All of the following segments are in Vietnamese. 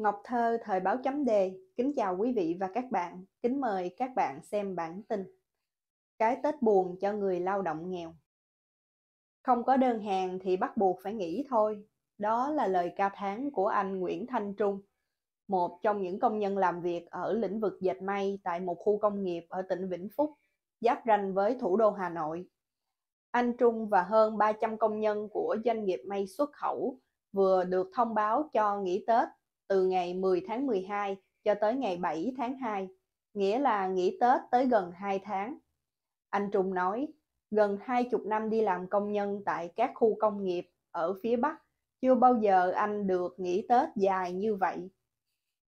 Ngọc Thơ thời báo chấm đề, kính chào quý vị và các bạn, kính mời các bạn xem bản tin. Cái Tết buồn cho người lao động nghèo. Không có đơn hàng thì bắt buộc phải nghỉ thôi, đó là lời ca thán của anh Nguyễn Thanh Trung, một trong những công nhân làm việc ở lĩnh vực dệt may tại một khu công nghiệp ở tỉnh Vĩnh Phúc, giáp ranh với thủ đô Hà Nội. Anh Trung và hơn 300 công nhân của doanh nghiệp may xuất khẩu vừa được thông báo cho nghỉ Tết từ ngày 10 tháng 12 cho tới ngày 7 tháng 2, nghĩa là nghỉ Tết tới gần 2 tháng. Anh Trung nói, gần 20 năm đi làm công nhân tại các khu công nghiệp ở phía Bắc, chưa bao giờ anh được nghỉ Tết dài như vậy.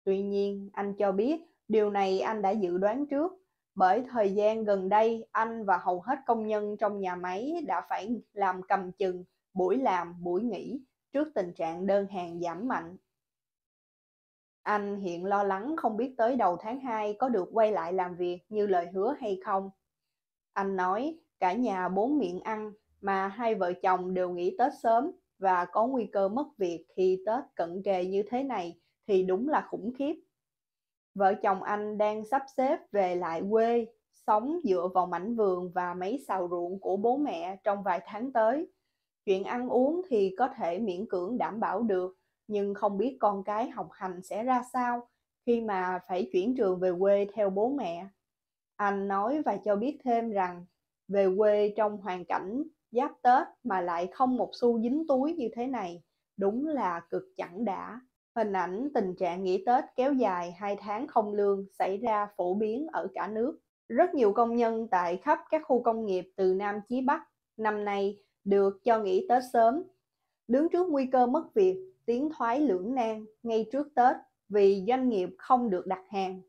Tuy nhiên, anh cho biết điều này anh đã dự đoán trước, bởi thời gian gần đây anh và hầu hết công nhân trong nhà máy đã phải làm cầm chừng buổi làm buổi nghỉ trước tình trạng đơn hàng giảm mạnh anh hiện lo lắng không biết tới đầu tháng 2 có được quay lại làm việc như lời hứa hay không. Anh nói cả nhà bốn miệng ăn mà hai vợ chồng đều nghỉ Tết sớm và có nguy cơ mất việc khi Tết cận kề như thế này thì đúng là khủng khiếp. Vợ chồng anh đang sắp xếp về lại quê, sống dựa vào mảnh vườn và mấy xào ruộng của bố mẹ trong vài tháng tới. Chuyện ăn uống thì có thể miễn cưỡng đảm bảo được, nhưng không biết con cái học hành sẽ ra sao khi mà phải chuyển trường về quê theo bố mẹ. Anh nói và cho biết thêm rằng về quê trong hoàn cảnh giáp Tết mà lại không một xu dính túi như thế này, đúng là cực chẳng đã. Hình ảnh tình trạng nghỉ Tết kéo dài 2 tháng không lương xảy ra phổ biến ở cả nước. Rất nhiều công nhân tại khắp các khu công nghiệp từ Nam chí Bắc năm nay được cho nghỉ Tết sớm. Đứng trước nguy cơ mất việc, tiến thoái lưỡng nan ngay trước Tết vì doanh nghiệp không được đặt hàng.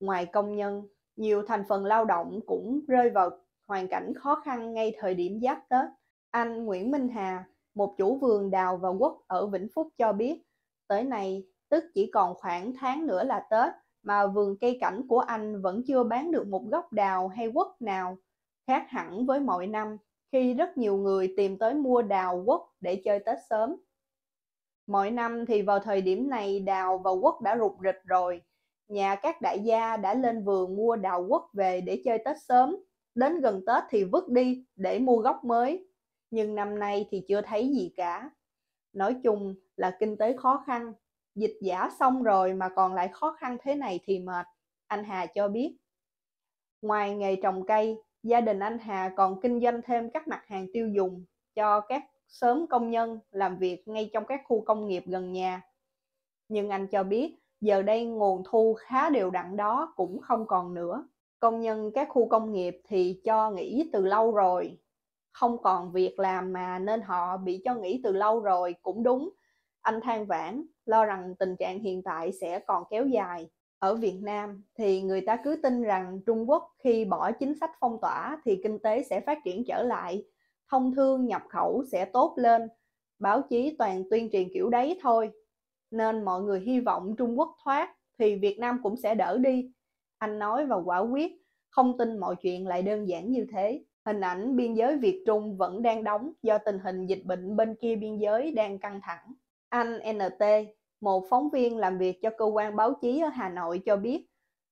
Ngoài công nhân, nhiều thành phần lao động cũng rơi vào hoàn cảnh khó khăn ngay thời điểm giáp Tết. Anh Nguyễn Minh Hà, một chủ vườn đào và quất ở Vĩnh Phúc cho biết, tới nay tức chỉ còn khoảng tháng nữa là Tết mà vườn cây cảnh của anh vẫn chưa bán được một gốc đào hay quất nào, khác hẳn với mọi năm khi rất nhiều người tìm tới mua đào quất để chơi Tết sớm. Mỗi năm thì vào thời điểm này đào và quất đã rụt rịch rồi. Nhà các đại gia đã lên vườn mua đào quất về để chơi Tết sớm. Đến gần Tết thì vứt đi để mua gốc mới. Nhưng năm nay thì chưa thấy gì cả. Nói chung là kinh tế khó khăn. Dịch giả xong rồi mà còn lại khó khăn thế này thì mệt. Anh Hà cho biết. Ngoài nghề trồng cây, gia đình anh Hà còn kinh doanh thêm các mặt hàng tiêu dùng cho các sớm công nhân làm việc ngay trong các khu công nghiệp gần nhà. Nhưng anh cho biết giờ đây nguồn thu khá đều đặn đó cũng không còn nữa. Công nhân các khu công nghiệp thì cho nghỉ từ lâu rồi, không còn việc làm mà nên họ bị cho nghỉ từ lâu rồi cũng đúng. Anh than vãn, lo rằng tình trạng hiện tại sẽ còn kéo dài. Ở Việt Nam thì người ta cứ tin rằng Trung Quốc khi bỏ chính sách phong tỏa thì kinh tế sẽ phát triển trở lại, thông thương nhập khẩu sẽ tốt lên báo chí toàn tuyên truyền kiểu đấy thôi nên mọi người hy vọng trung quốc thoát thì việt nam cũng sẽ đỡ đi anh nói và quả quyết không tin mọi chuyện lại đơn giản như thế hình ảnh biên giới việt trung vẫn đang đóng do tình hình dịch bệnh bên kia biên giới đang căng thẳng anh nt một phóng viên làm việc cho cơ quan báo chí ở hà nội cho biết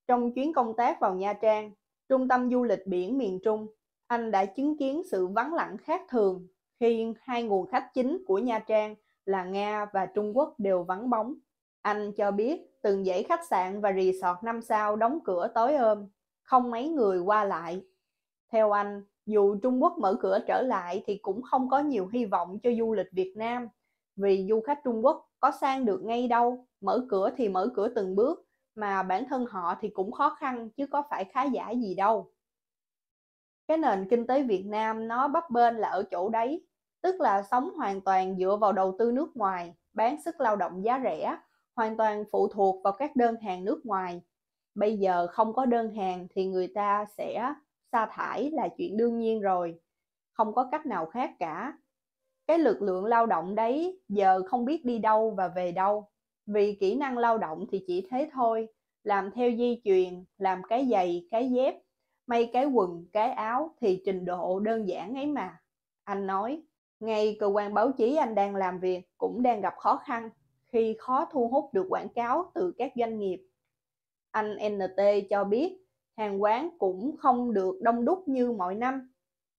trong chuyến công tác vào nha trang trung tâm du lịch biển miền trung anh đã chứng kiến sự vắng lặng khác thường khi hai nguồn khách chính của Nha Trang là Nga và Trung Quốc đều vắng bóng. Anh cho biết từng dãy khách sạn và resort năm sao đóng cửa tối hôm không mấy người qua lại. Theo anh, dù Trung Quốc mở cửa trở lại thì cũng không có nhiều hy vọng cho du lịch Việt Nam, vì du khách Trung Quốc có sang được ngay đâu, mở cửa thì mở cửa từng bước, mà bản thân họ thì cũng khó khăn chứ có phải khá giả gì đâu cái nền kinh tế Việt Nam nó bấp bênh là ở chỗ đấy tức là sống hoàn toàn dựa vào đầu tư nước ngoài bán sức lao động giá rẻ hoàn toàn phụ thuộc vào các đơn hàng nước ngoài bây giờ không có đơn hàng thì người ta sẽ sa thải là chuyện đương nhiên rồi không có cách nào khác cả cái lực lượng lao động đấy giờ không biết đi đâu và về đâu vì kỹ năng lao động thì chỉ thế thôi làm theo di truyền làm cái giày cái dép may cái quần cái áo thì trình độ đơn giản ấy mà anh nói ngay cơ quan báo chí anh đang làm việc cũng đang gặp khó khăn khi khó thu hút được quảng cáo từ các doanh nghiệp anh nt cho biết hàng quán cũng không được đông đúc như mọi năm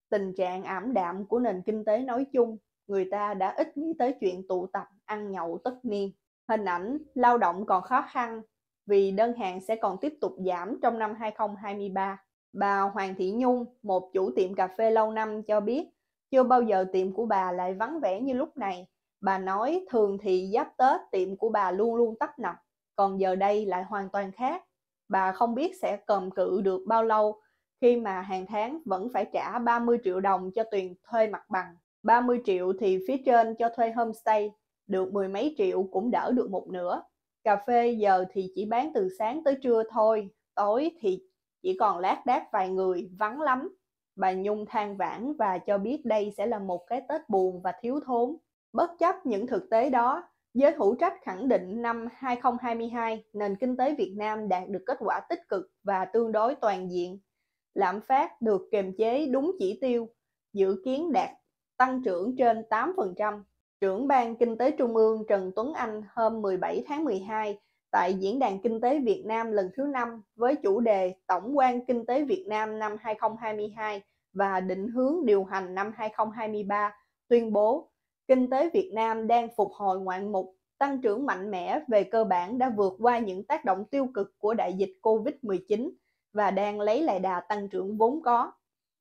tình trạng ảm đạm của nền kinh tế nói chung người ta đã ít nghĩ tới chuyện tụ tập ăn nhậu tất niên hình ảnh lao động còn khó khăn vì đơn hàng sẽ còn tiếp tục giảm trong năm 2023. Bà Hoàng Thị Nhung, một chủ tiệm cà phê lâu năm cho biết, chưa bao giờ tiệm của bà lại vắng vẻ như lúc này. Bà nói thường thì giáp Tết tiệm của bà luôn luôn tấp nập, còn giờ đây lại hoàn toàn khác. Bà không biết sẽ cầm cự được bao lâu khi mà hàng tháng vẫn phải trả 30 triệu đồng cho tiền thuê mặt bằng. 30 triệu thì phía trên cho thuê homestay, được mười mấy triệu cũng đỡ được một nửa. Cà phê giờ thì chỉ bán từ sáng tới trưa thôi, tối thì chỉ còn lác đác vài người vắng lắm bà nhung than vãn và cho biết đây sẽ là một cái tết buồn và thiếu thốn bất chấp những thực tế đó giới hữu trách khẳng định năm 2022 nền kinh tế Việt Nam đạt được kết quả tích cực và tương đối toàn diện lạm phát được kiềm chế đúng chỉ tiêu dự kiến đạt tăng trưởng trên 8%. Trưởng ban Kinh tế Trung ương Trần Tuấn Anh hôm 17 tháng 12 tại Diễn đàn Kinh tế Việt Nam lần thứ 5 với chủ đề Tổng quan Kinh tế Việt Nam năm 2022 và định hướng điều hành năm 2023 tuyên bố kinh tế Việt Nam đang phục hồi ngoạn mục, tăng trưởng mạnh mẽ về cơ bản đã vượt qua những tác động tiêu cực của đại dịch COVID-19 và đang lấy lại đà tăng trưởng vốn có.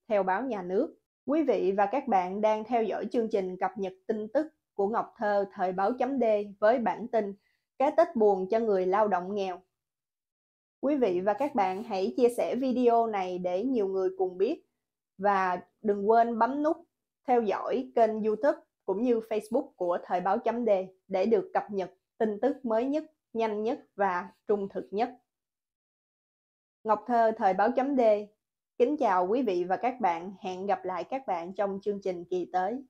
Theo báo nhà nước, quý vị và các bạn đang theo dõi chương trình cập nhật tin tức của Ngọc Thơ thời báo chấm D với bản tin cái Tết buồn cho người lao động nghèo. Quý vị và các bạn hãy chia sẻ video này để nhiều người cùng biết và đừng quên bấm nút theo dõi kênh YouTube cũng như Facebook của Thời báo chấm đề để được cập nhật tin tức mới nhất, nhanh nhất và trung thực nhất. Ngọc Thơ Thời báo chấm đề Kính chào quý vị và các bạn, hẹn gặp lại các bạn trong chương trình kỳ tới.